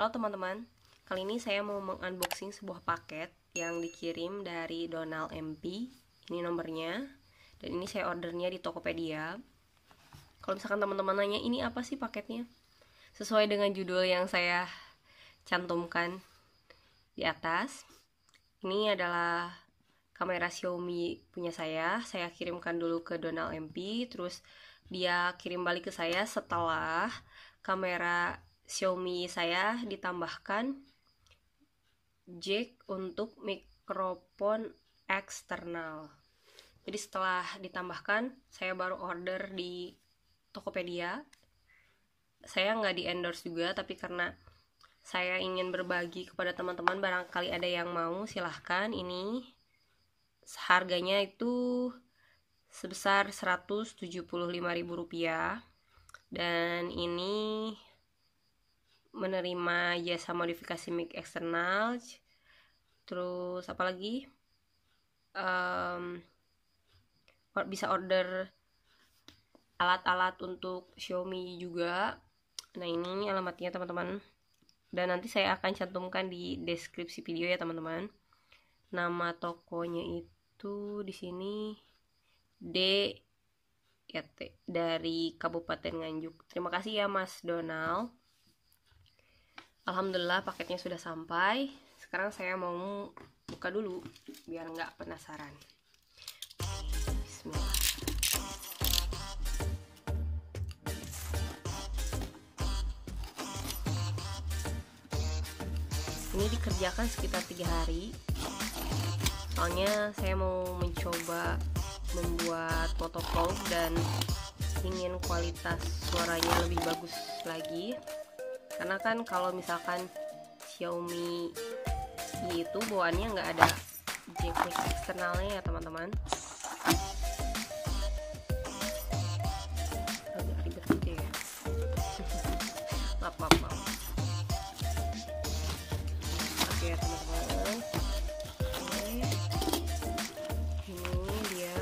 Halo teman-teman, kali ini saya mau mengunboxing sebuah paket yang dikirim dari Donald MP. Ini nomornya, dan ini saya ordernya di Tokopedia. Kalau misalkan teman-teman nanya ini apa sih paketnya, sesuai dengan judul yang saya cantumkan di atas. Ini adalah kamera Xiaomi punya saya. Saya kirimkan dulu ke Donald MP, terus dia kirim balik ke saya setelah kamera Xiaomi saya ditambahkan jack untuk mikrofon eksternal. Jadi setelah ditambahkan, saya baru order di Tokopedia. Saya nggak di endorse juga, tapi karena saya ingin berbagi kepada teman-teman barangkali ada yang mau, silahkan. Ini harganya itu sebesar rp rupiah dan ini menerima jasa modifikasi mic eksternal terus lagi um, bisa order alat-alat untuk Xiaomi juga nah ini alamatnya teman-teman dan nanti saya akan cantumkan di deskripsi video ya teman-teman nama tokonya itu di sini D ya, dari Kabupaten Nganjuk. Terima kasih ya Mas Donald. Alhamdulillah paketnya sudah sampai. Sekarang saya mau buka dulu biar nggak penasaran. Bismillah. Ini dikerjakan sekitar tiga hari. Soalnya saya mau mencoba membuat protokol dan ingin kualitas suaranya lebih bagus lagi karena kan kalau misalkan Xiaomi itu bawaannya nggak ada jack eksternalnya ya teman-teman Yeah. maaf maaf oke teman-teman ini dia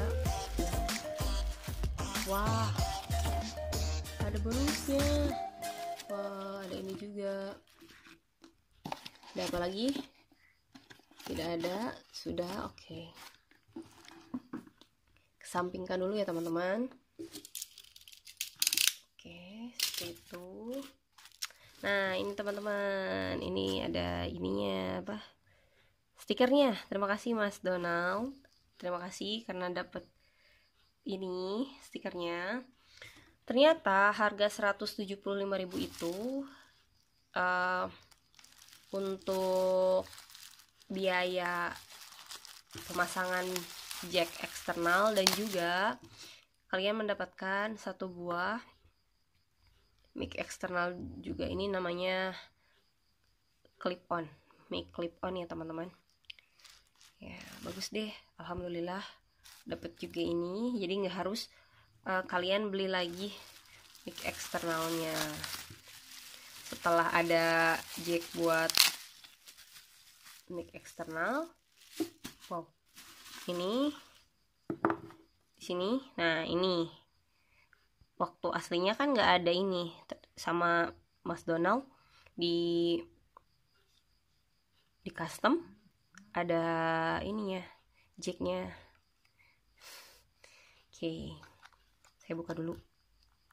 wah ada juga ada apa lagi tidak ada sudah oke okay. kesampingkan dulu ya teman-teman oke okay, seperti itu nah ini teman-teman ini ada ininya apa stikernya terima kasih mas Donald terima kasih karena dapat ini stikernya ternyata harga 175.000 itu uh, untuk biaya pemasangan jack eksternal dan juga kalian mendapatkan satu buah mic eksternal juga ini namanya clip on mic clip on ya teman-teman ya bagus deh alhamdulillah dapat juga ini jadi nggak harus uh, kalian beli lagi mic eksternalnya setelah ada jack buat mic eksternal wow ini sini nah ini waktu aslinya kan nggak ada ini sama Mas Donald di di custom ada ininya jacknya oke okay. saya buka dulu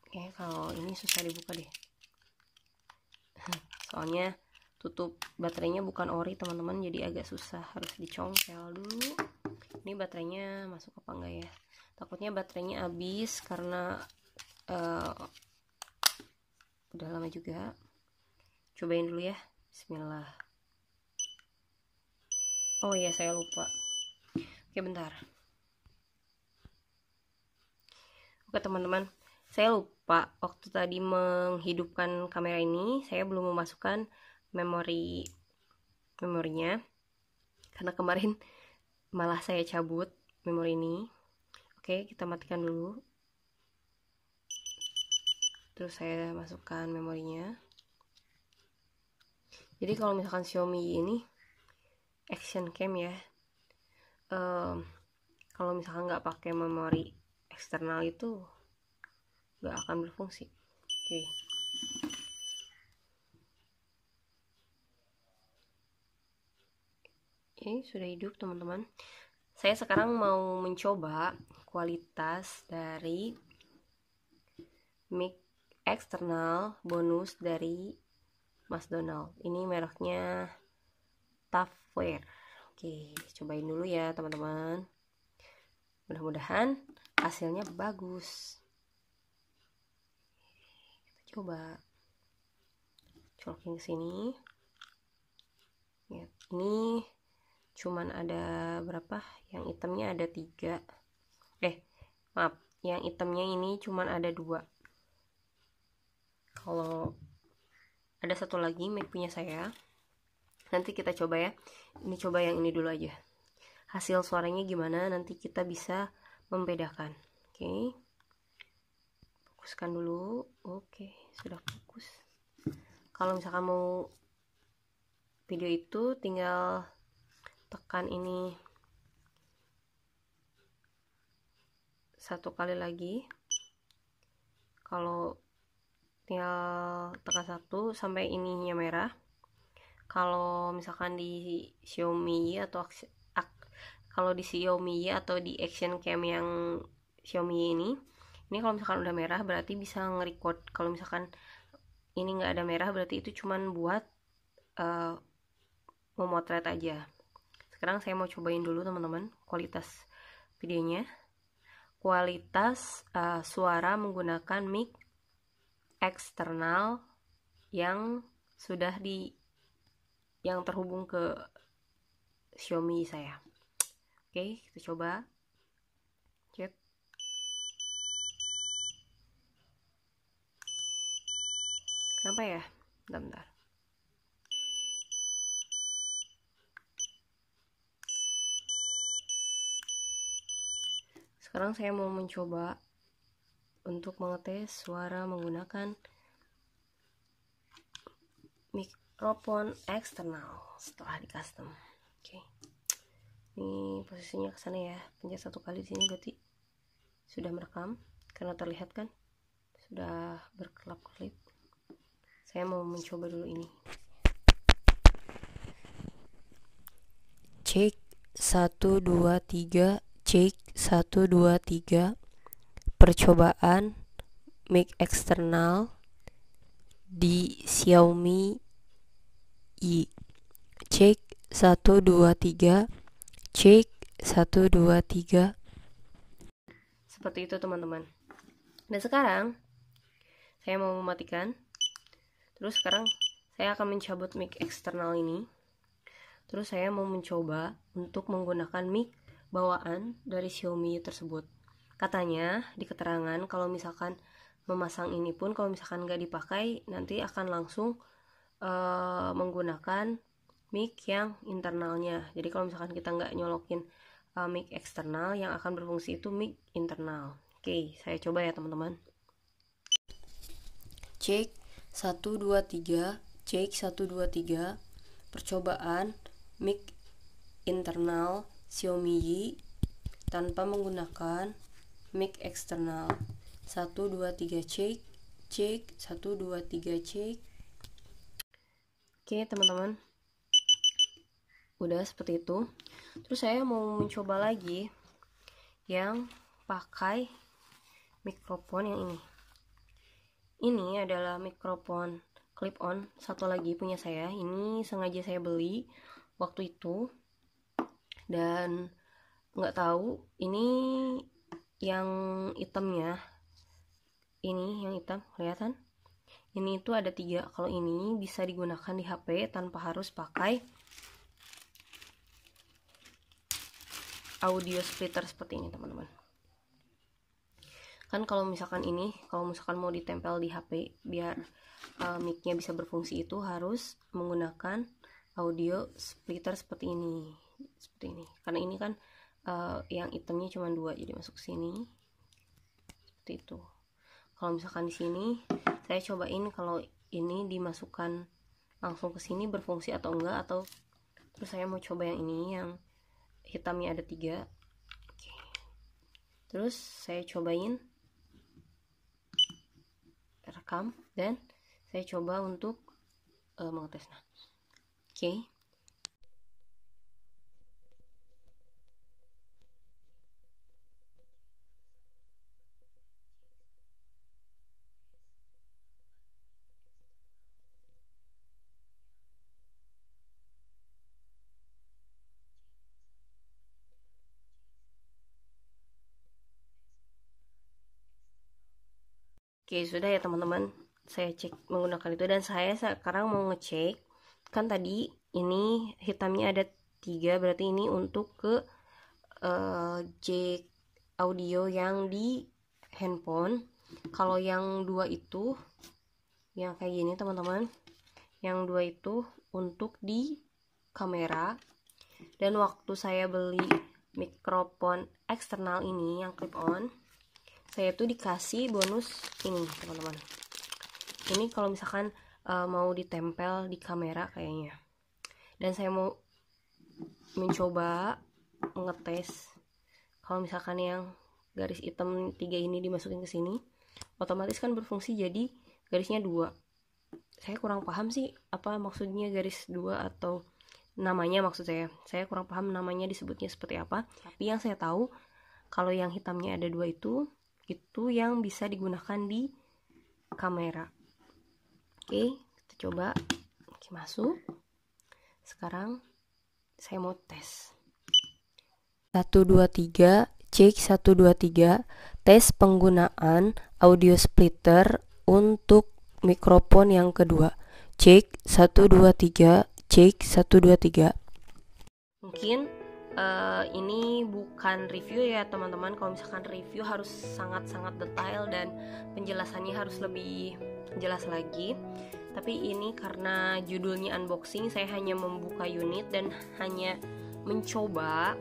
oke kalau ini susah dibuka deh soalnya tutup baterainya bukan ori teman-teman jadi agak susah harus dicongkel dulu ini baterainya masuk apa enggak ya takutnya baterainya habis karena uh, udah lama juga cobain dulu ya bismillah oh iya saya lupa oke bentar oke teman-teman saya lupa waktu tadi menghidupkan kamera ini saya belum memasukkan memori memorinya karena kemarin malah saya cabut memori ini oke kita matikan dulu terus saya masukkan memorinya jadi kalau misalkan Xiaomi ini action cam ya um, kalau misalkan nggak pakai memori eksternal itu nggak akan berfungsi oke okay. ini sudah hidup teman-teman saya sekarang mau mencoba kualitas dari mic eksternal bonus dari Mas Donald ini mereknya Tafware oke cobain dulu ya teman-teman mudah-mudahan hasilnya bagus coba colokin sini ya, ini cuman ada berapa yang itemnya ada tiga eh maaf yang itemnya ini cuman ada dua kalau ada satu lagi make punya saya nanti kita coba ya ini coba yang ini dulu aja hasil suaranya gimana nanti kita bisa membedakan oke okay. fokuskan dulu oke okay sudah fokus kalau misalkan mau video itu tinggal tekan ini satu kali lagi kalau tinggal tekan satu sampai ininya merah kalau misalkan di Xiaomi atau kalau di Xiaomi atau di action cam yang Xiaomi ini ini kalau misalkan udah merah berarti bisa nge-record kalau misalkan ini nggak ada merah berarti itu cuman buat uh, memotret aja sekarang saya mau cobain dulu teman-teman kualitas videonya kualitas uh, suara menggunakan mic eksternal yang sudah di yang terhubung ke Xiaomi saya. Oke, kita coba. Kenapa ya? Bentar, bentar. Sekarang saya mau mencoba untuk mengetes suara menggunakan mikrofon eksternal setelah di custom. Oke. Ini posisinya ke sana ya. Pencet satu kali di sini berarti sudah merekam karena terlihat kan sudah berkelap-kelip saya mau mencoba dulu ini cek 1 2 3 cek 1 2 3 percobaan mic eksternal di Xiaomi i cek 1 2 3 cek 1 2 3 seperti itu teman-teman dan sekarang saya mau mematikan terus sekarang saya akan mencabut mic eksternal ini terus saya mau mencoba untuk menggunakan mic bawaan dari Xiaomi tersebut katanya di keterangan kalau misalkan memasang ini pun kalau misalkan nggak dipakai nanti akan langsung uh, menggunakan mic yang internalnya jadi kalau misalkan kita nggak nyolokin uh, mic eksternal yang akan berfungsi itu mic internal oke saya coba ya teman-teman cek satu Jake tiga percobaan, mic internal, Xiaomi Yi, tanpa menggunakan mic eksternal. cek check, check, tiga check. Oke, teman-teman. Udah seperti itu. Terus saya mau mencoba lagi yang pakai mikrofon yang ini. Ini adalah mikrofon clip on satu lagi punya saya. Ini sengaja saya beli waktu itu dan nggak tahu ini yang hitamnya ini yang hitam kelihatan ini itu ada tiga kalau ini bisa digunakan di HP tanpa harus pakai audio splitter seperti ini teman-teman kan kalau misalkan ini kalau misalkan mau ditempel di HP biar uh, micnya bisa berfungsi itu harus menggunakan audio splitter seperti ini seperti ini karena ini kan uh, yang itemnya cuma dua jadi masuk sini seperti itu kalau misalkan di sini saya cobain kalau ini dimasukkan langsung ke sini berfungsi atau enggak atau terus saya mau coba yang ini yang hitamnya ada tiga terus saya cobain rekam dan saya coba untuk uh, mengetes nah oke okay. Oke sudah ya teman-teman saya cek menggunakan itu dan saya sekarang mau ngecek kan tadi ini hitamnya ada tiga berarti ini untuk ke uh, jack audio yang di handphone kalau yang dua itu yang kayak gini teman-teman yang dua itu untuk di kamera dan waktu saya beli mikrofon eksternal ini yang clip on saya tuh dikasih bonus ini teman-teman ini kalau misalkan uh, mau ditempel di kamera kayaknya dan saya mau mencoba ngetes kalau misalkan yang garis hitam tiga ini dimasukin ke sini otomatis kan berfungsi jadi garisnya dua saya kurang paham sih apa maksudnya garis dua atau namanya maksud saya saya kurang paham namanya disebutnya seperti apa tapi yang saya tahu kalau yang hitamnya ada dua itu itu yang bisa digunakan di kamera oke kita coba oke, masuk sekarang saya mau tes 3 cek tiga, tes penggunaan audio splitter untuk mikrofon yang kedua cek 3 cek tiga. mungkin uh, ini bukan review ya teman-teman kalau misalkan review harus sangat-sangat detail dan penjelasannya harus lebih jelas lagi tapi ini karena judulnya unboxing saya hanya membuka unit dan hanya mencoba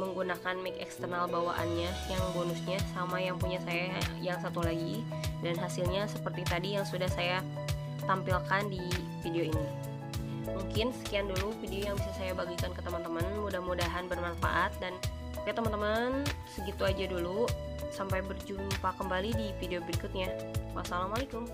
menggunakan mic eksternal bawaannya yang bonusnya sama yang punya saya yang satu lagi dan hasilnya seperti tadi yang sudah saya tampilkan di video ini mungkin sekian dulu video yang bisa saya bagikan ke teman-teman mudah-mudahan bermanfaat dan oke teman-teman segitu aja dulu sampai berjumpa kembali di video berikutnya wassalamualaikum